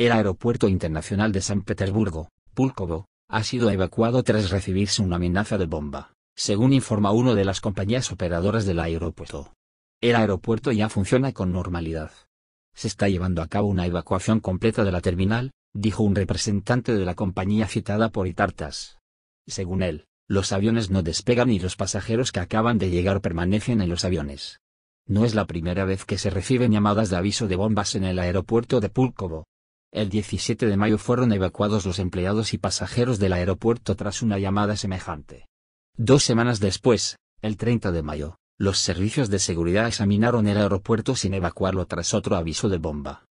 El Aeropuerto Internacional de San Petersburgo, Pulkovo, ha sido evacuado tras recibirse una amenaza de bomba, según informa uno de las compañías operadoras del aeropuerto. El aeropuerto ya funciona con normalidad. Se está llevando a cabo una evacuación completa de la terminal, dijo un representante de la compañía citada por Itartas. Según él, los aviones no despegan y los pasajeros que acaban de llegar permanecen en los aviones. No es la primera vez que se reciben llamadas de aviso de bombas en el aeropuerto de Pulkovo, el 17 de mayo fueron evacuados los empleados y pasajeros del aeropuerto tras una llamada semejante. Dos semanas después, el 30 de mayo, los servicios de seguridad examinaron el aeropuerto sin evacuarlo tras otro aviso de bomba.